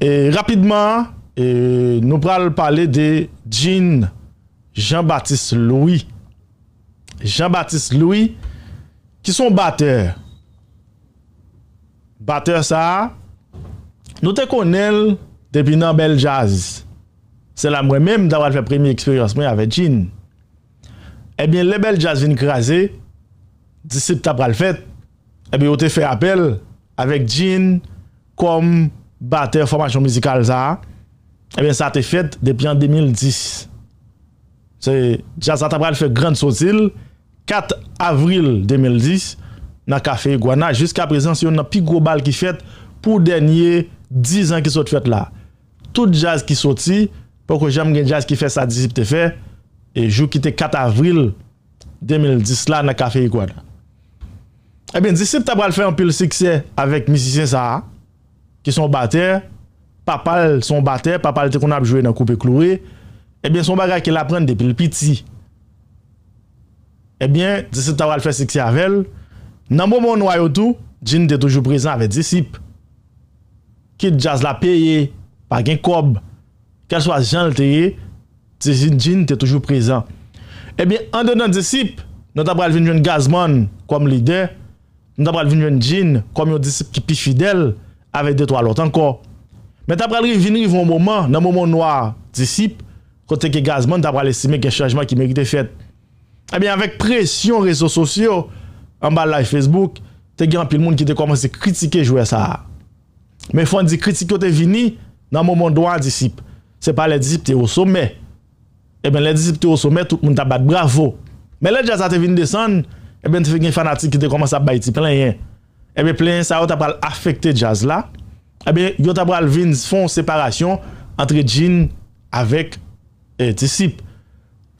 E rapidman, e, nou pral pale de Jin, Jean-Baptiste Louis. Jean-Baptiste Louis, ki son batteur. Batteur sa, nou te konel de binan bel jaz. Se la mwen menm da wal fe premi eksperyansmen ave Jin. E bin le bel jaz vin krasi, disip ta pral fet, e bin yo te fe apel ave Jin kom... ba eh te formasyon mizikal sa, e ben sa te fet depi an 2010. Se, jaz a tabral fe grand sotil, 4 avril 2010, na kafe igwana. Jiska prezant se yon nan pi gro bal ki fet, pou denye 10 an ki sot fet la. Tout jaz ki soti, poko jem gen jaz ki fet sa disip te fe, e jou kite 4 avril 2010 la na kafe igwana. E eh ben disip tabral fe an pil sikse avèk mizisyen sa a, ki son batè, papal son batè, papal te kon apjouye nan koupe klouè, ebyen son bagay ki la pren depil piti. Ebyen, disip ta wal fè sik si avèl, nan moun moun wayotou, jin te toujou prezant avè disip. Kit jaz la peye, pa gen kob, kel swa jan lteye, ti jin te toujou prezant. Ebyen, an den nan disip, nou ta pral vinvwen gazman, koum lidè, nou ta pral vinvwen jin, koum yon disip ki pi fidèl, avèk eh de to alot ankon. Mè ta pradri vinir yon mouman, nan mouman noa, disip, kote ke gazman, ta pral esime ke chanjman ki merite fet. Ebyen, avèk presyon reso sosyo, anba live Facebook, te gen apil moun ki te komanse kritike jouè sa. Mè fon di kritike yo te vinir, nan mouman noa, disip, se pa lè disip te yo somè. Ebyen, lè disip te yo somè, tout moun ta bat bravo. Mè lè dja sa te vinir desan, ebyen, te fè gen fanatik ki te komanse ap bay ti plen yen. ebe eh plen sa yo ta pral afekte jaz la, ebe eh yo ta pral vin fon separasyon antre djin avèk etisip. Eh,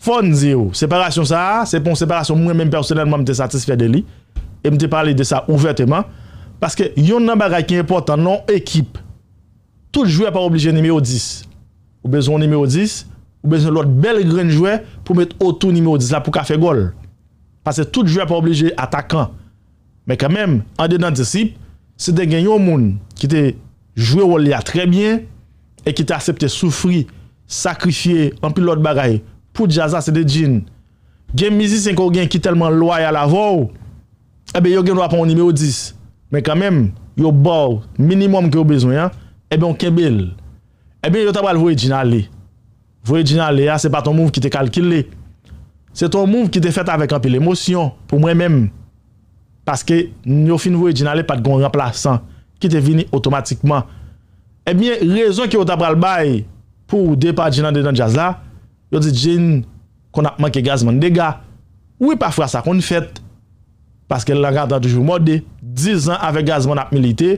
fon zi yo, separasyon sa, se pon separasyon mwen men personelman mte satisfè de li, mte pral de sa ouverteman, paske yon nan bagay ki importan, nan ekip, tout jwe pa oblije ni me o dis, ou bezon ni me o dis, ou bezon lot bel gren jwe pou met o tou ni me o dis la pou ka fe gol. Paske tout jwe pa oblije atakan Mè kè mèm, an de nan de sip, se de gen yon moun ki te jwe wòl ya trebyen e ki te asepte soufri, sakrifye, an pi lòt bagay, pou djaza se de djin. Gen mizi sen kon gen ki telman lwa ya la vòw, ebe yo gen lwa pon nime ou dis. Mè kè mèm, yo bòw, minimum ki yo bezwen, eh ebe yon kebel. Ebe eh yo tabal vòye djin ale. Vòye djin ale, se pa ton mouv ki te kalkile. Se ton mouv ki te fète avèk an pi l'emosyon, pou mwen mèm. Paske nyo fin vwe djin ale pat gon rempla san, ki te vini otomatikman. Ebyen, rezon ki yo tabral bay pou de pa djin ande dan jaz la, yo di djin kon ap manke gazman dega. Ou e pa fwa sa kon fet, paske langa tan toujou mode. Dizan ave gazman ap milite.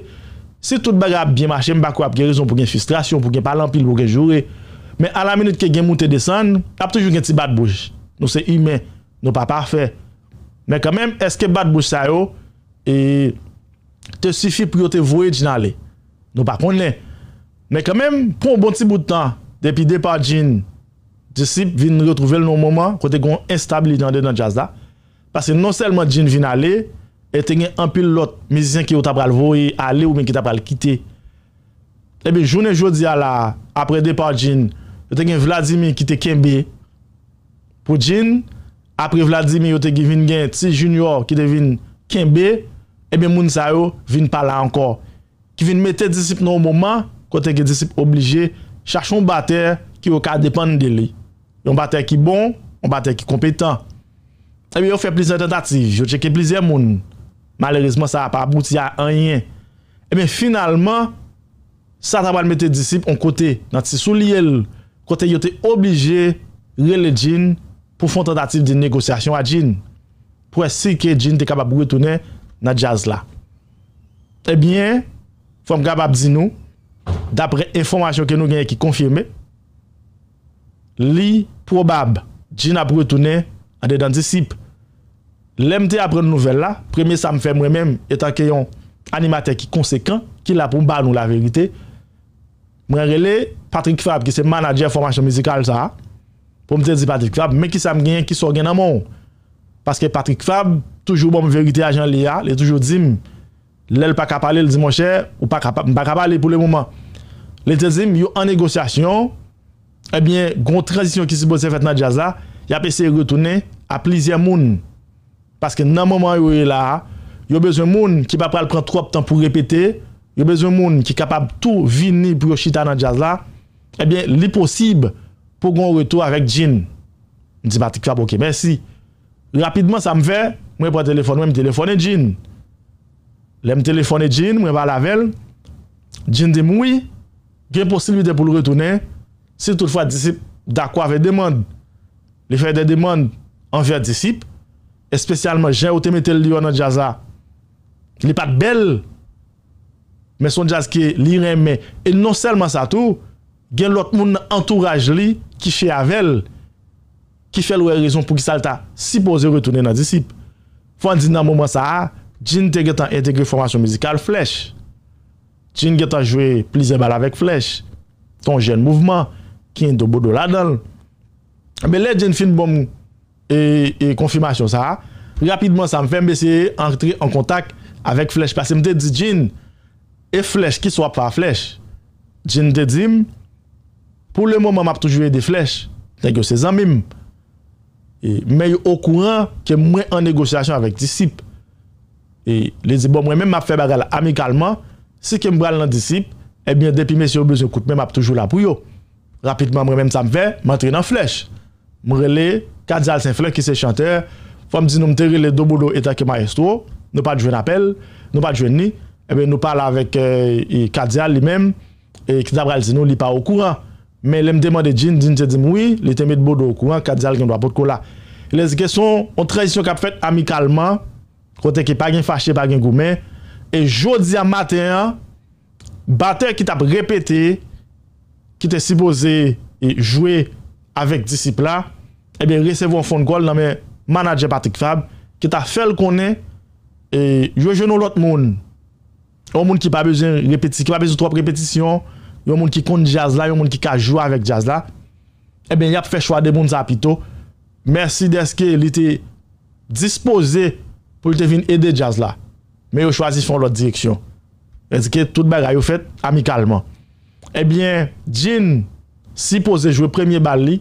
Si tout baga ap bien mache, mbakwa ap gen rezon pou gen frustrasyon, pou gen palampil, pou gen jure. Men ala menit ke gen mwote desen, ap toujou gen ti bat bouj. Nou se imen, nou pa pafe. Mè kè mèm eske bat bousay yo E te sifi pou yo te voye djin ale Nou pa kon lè Mè kè mèm pon bon ti bout tan Depi depa djin Disip vin ritrouve l nou mouman Kote kon instable l yande nan jazda Pase non selman djin vin ale E te gen anpil lot mizisyen ki yo ta pral voye Ale ou men ki ta pral kite Ebe eh jounen jodi ala Apre depa djin E te gen vladimi kite kembe Pou djin apre vladimi yo te givin gen ti jinyor ki devin kenbe, ebe moun sa yo vin pala ankor. Ki vin metè disip nou mouman, kote gè disip oblije, chachon batè ki yo ka depan de li. Yon batè ki bon, yon batè ki kompetan. Ebe yo fe plizè tentative, yo cheke plizè moun. Malerizman sa apapouti ya anyen. Ebe finalman, sa taban metè disip, yon kote nan ti sou li el, kote yote oblije, relijin, pou fon tentatif di negosyasyon a djin. Pwè si ke djin te kabab wè toune nan jazz la. Ebyen, fòm kabab di nou, dapre informasyon ke nou genye ki konfirme, li probab djin ap wè toune an de dan disip. Lemte apre nouvel la, preme sa mwè mwè mèm etan ke yon animatè ki konsekant ki la pou mba nou la verite. Mwen rele, Patrick Fab ki se man adye informasyon mizikal sa a, pou mte zi Patrick Fab, men ki sa m gen, ki so gen nan moun. Paske Patrick Fab, toujou bom verite a jan li ya, li toujou zim, li el pa kapale l di monsher, ou pa kapale pou le mouman. Li te zim, yo an negosyasyon, ebyen, eh goun tradisyon ki se bose fèt nan jaza, ya pese retounen a plizye moun. Paske nan mouman yo e la, yo bezwen moun ki pa pral pran 3 ptan pou repete, yo bezwen moun ki kapab tou vini pou yo chita nan jaza, ebyen, eh li posib moun, pou goun retou avèk djin. M di batik fap, ok, bensi. Rapidman sa m vè, mwen pou a telefon, mwen m telefone djin. Lè m telefone djin, mwen ba lavel, djin de moui, gen posibite pou l retounen, si tout fwa disip, da kwa vè deman. Li fè de deman an vè disip, espesyalman jen ou teme tel li yon an jaza, li pat bel, men son jazke, li ren men, e non selman sa tou, gen lot moun entouraj li ki fè avel, ki fè lwe rezon pou ki salta sipoze retounen nan disip. Fwa di nan mouman sa a, ah, djin te getan entegre formasyon mizikal flesh. Djin getan jwe plize bala vek flesh. Ton jen mouvman, kin do bodo ladal. Be le djin fin bom e konfirmasyon sa a, rapidman sa m fè m bese entri an kontak avek flesh. Pase m te di djin, e flesh ki swa pa flesh. Djin te di m, Pou le mouman m ap toujouye de flech, negosye zan mim. Me yo okouran ke m mwen an negosyasyon avek disip. E le zi bon mwen men m ap febarel amikalman, se ke m bral nan disip, ebyen depi mes yo blouse koutme m ap toujou la pou yo. Rapidman mwen men tsam fe, m antre nan flech. Mwen rele, kadyal sen flech ki se chanteur, fwam di nou m teri le do boudo etake maestro, nou pat jwen apel, nou pat jwen ni, ebyen eh nou pala avek euh, kadyal li men, e kitabral zi nou li pa okouran. Men lem deman de djin, djin te dimoui, li teme dbo do kou an, kadi al gen do apot kou la. Lez gen son, an tradisyon kap fet amikalman, kote ki pa gen fache, pa gen goumen. E jodi an maten, baten ki tap repete, ki te sipose joue avek disipla, e ben resevo an fon gol nan men manajen patik fab, ki ta fel konen, e joue jouen nou lot moun, ou moun ki pa bezon repetisyon, ki pa bezon trop repetisyon, Yon moun ki konti jazla, yon moun ki ka jwa avèk jazla Ebyen, eh yap fè chwa de moun zapito Mersi deske li te Dispose Po li te vin edè jazla Me yo chwazi fon lot direksyon Ezi ke tout bagay yo fèt amikalman Ebyen, eh djin Si pose jwe premye bal li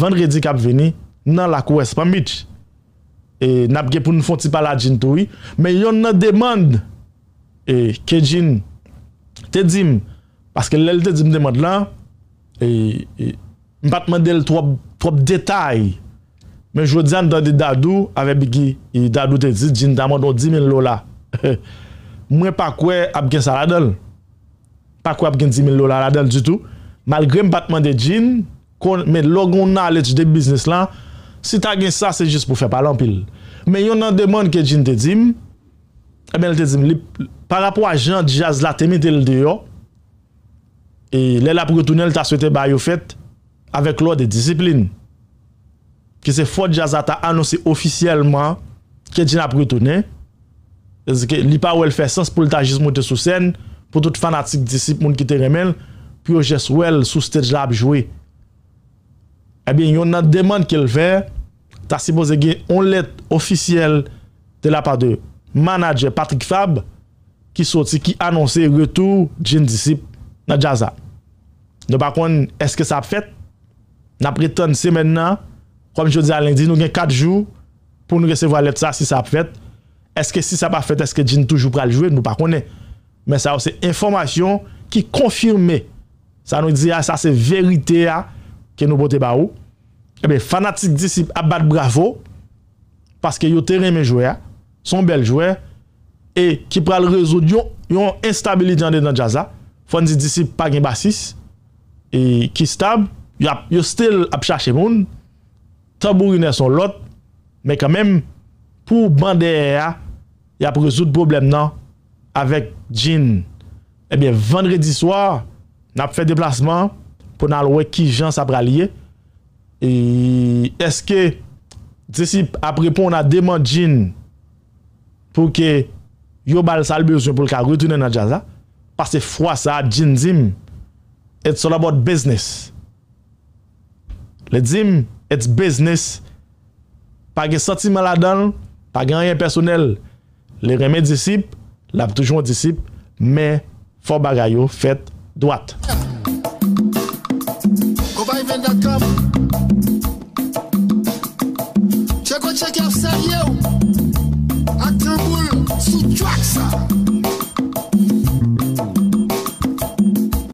Vendredi kap veni Nan lakou espamit E napge pou nou fonti pala djin toui Men yon nan demand E ke djin Tedim Paske lè lè te dim de mwad lan, m patman del trop detay, men jwè diyan dan di dadou, avè bi ki, i dadou te diz, djin da mwad ou dimin lò la. Mwen pa kwe ap gen sa rade l, pa kwe ap gen dimin lò la rade l du tout, malgre m patman de djin, kon men logoun nan letj de biznis lan, si ta gen sa, se jist pou fe palon pil. Men yon nan deman ke djin te dim, e eh men l te dim, par apwa jan di yaz la temi tel de yo, e lè la pritounel ta sou ete bayou fèt avèk lò de disiplin ki se fòt jazata anonsi ofisiyelman ke djin ap pritounen ezke li pa wèl fè sens pou lè ta jizmoutè sou sèn, pou tout fanatik disipl moun ki te remèl, pou yo jès wèl sou stèj la ap jwè e eh bè yon nan deman kèl fè ta sipoz e gen on let ofisiyel te la pa de manajè Patrick Fab ki soti ki anonsi retou djin disipl nan jazak. Nou pa kon, eske sa ap fèt? Na priton se men nan, kom jodi a lendi, nou gen 4 jou pou nou resevo a let sa si sa ap fèt. Eske si sa ap fèt, eske jini toujou pral jwè? Nou pa konen. Men sa ou se informasyon ki konfirme. Sa nou di a, sa se verite a ke nou bote ba ou. Ebe, fanatik disi abad bravo paske yo teren men jwè a, son bel jwè, e ki pral rezoud, yon instabili jan de nan jazak, Fon di disip Pagin Basis, e ki stab, yo still ap chache moun, tab ou yon son lot, men kan men, pou bandè ya, yap rezout problem nan avèk djin. Ebyen, vendredi swar, nap fè deplasman, pou nan lwe ki jans ap ralye, e eske disip ap repon na deman djin pou ke yo bal salbe ou joun pou lka retounen nan jaza, pa se fwa sa a djin zim, et so la bot beznes. Le zim, et beznes, pa ge soti maladon, pa genyen personel. Le remè disip, la pou toujoun disip, men, fò bagayou, fèt, dwat.